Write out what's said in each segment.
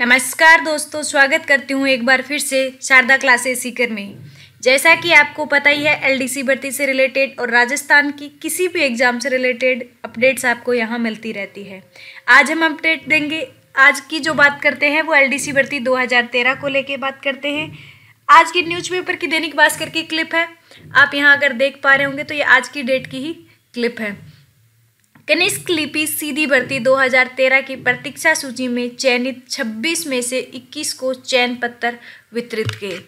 नमस्कार दोस्तों स्वागत करती हूँ एक बार फिर से शारदा क्लासेस सीकर में जैसा कि आपको पता ही है एलडीसी भर्ती से रिलेटेड और राजस्थान की किसी भी एग्ज़ाम से रिलेटेड अपडेट्स आपको यहाँ मिलती रहती है आज हम अपडेट देंगे आज की जो बात करते हैं वो एलडीसी भर्ती 2013 को लेके बात करते हैं आज की न्यूज़पेपर की दैनिक भास्कर की क्लिप है आप यहाँ अगर देख पा रहे होंगे तो ये आज की डेट की ही क्लिप है कनिष्क लिपि सीधी भर्ती 2013 की प्रतीक्षा सूची में चयनित 26 में से 21 को चयन पत्र वितरित किए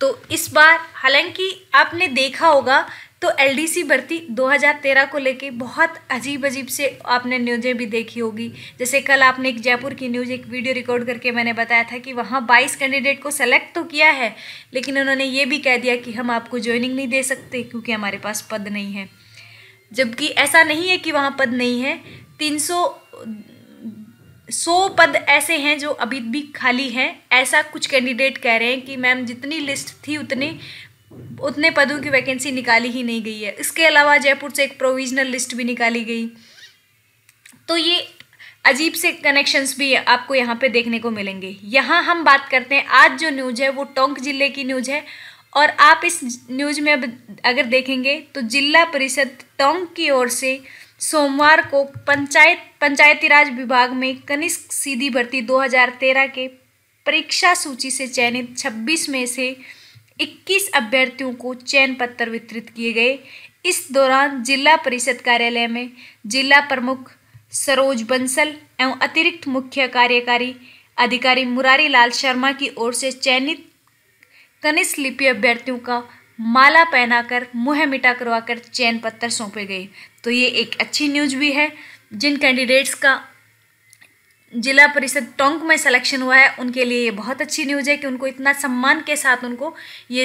तो इस बार हालांकि आपने देखा होगा तो एलडीसी भर्ती 2013 को लेके बहुत अजीब अजीब से आपने न्यूज़ें भी देखी होगी जैसे कल आपने एक जयपुर की न्यूज़ एक वीडियो रिकॉर्ड करके मैंने बताया था कि वहाँ 22 कैंडिडेट को सेलेक्ट तो किया है लेकिन उन्होंने ये भी कह दिया कि हम आपको ज्वाइनिंग नहीं दे सकते क्योंकि हमारे पास पद नहीं है जबकि ऐसा नहीं है कि वहाँ पद नहीं है तीन सौ सौ पद ऐसे हैं जो अभी भी खाली हैं ऐसा कुछ कैंडिडेट कह रहे हैं कि मैम जितनी लिस्ट थी उतने उतने पदों की वैकेंसी निकाली ही नहीं गई है इसके अलावा जयपुर से एक प्रोविजनल लिस्ट भी निकाली गई तो ये अजीब से कनेक्शंस भी आपको यहाँ पे देखने को मिलेंगे यहाँ हम बात करते हैं आज जो न्यूज है वो टोंक जिले की न्यूज है और आप इस न्यूज में अब अगर देखेंगे तो जिला परिषद टोंग की ओर से सोमवार को पंचायत पंचायती राज विभाग में कनिष्क सीधी भर्ती 2013 के परीक्षा सूची से चयनित 26 में से 21 अभ्यर्थियों को चयन पत्र वितरित किए गए इस दौरान जिला परिषद कार्यालय में जिला प्रमुख सरोज बंसल एवं अतिरिक्त मुख्य कार्यकारी अधिकारी मुरारी लाल शर्मा की ओर से चयनित कनिष्ठ लिपि अभ्यर्थियों का माला पहनाकर मुँह मिटा करवाकर चयन पत्र सौंपे गए तो ये एक अच्छी न्यूज भी है जिन कैंडिडेट्स का जिला परिषद टोंक में सिलेक्शन हुआ है उनके लिए ये बहुत अच्छी न्यूज़ है कि उनको इतना सम्मान के साथ उनको ये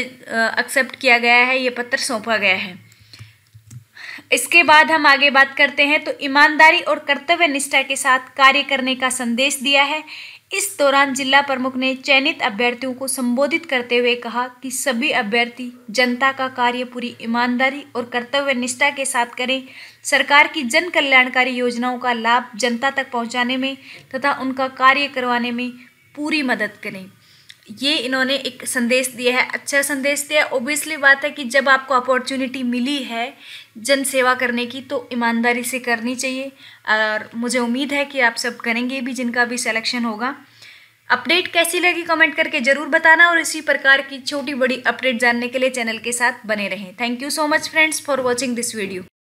एक्सेप्ट किया गया है ये पत्र सौंपा गया है इसके बाद हम आगे बात करते हैं तो ईमानदारी और कर्तव्य निष्ठा के साथ कार्य करने का संदेश दिया है इस दौरान जिला प्रमुख ने चयनित अभ्यर्थियों को संबोधित करते हुए कहा कि सभी अभ्यर्थी जनता का कार्य पूरी ईमानदारी और कर्तव्य निष्ठा के साथ करें सरकार की जन कल्याणकारी योजनाओं का लाभ जनता तक पहुंचाने में तथा उनका कार्य करवाने में पूरी मदद करें ये इन्होंने एक संदेश दिया है अच्छा संदेश दिया है ओबियसली बात है कि जब आपको अपॉर्चुनिटी मिली है जन सेवा करने की तो ईमानदारी से करनी चाहिए और मुझे उम्मीद है कि आप सब करेंगे भी जिनका भी सिलेक्शन होगा अपडेट कैसी लगी कमेंट करके ज़रूर बताना और इसी प्रकार की छोटी बड़ी अपडेट जानने के लिए चैनल के साथ बने रहें thank you so much friends for watching this video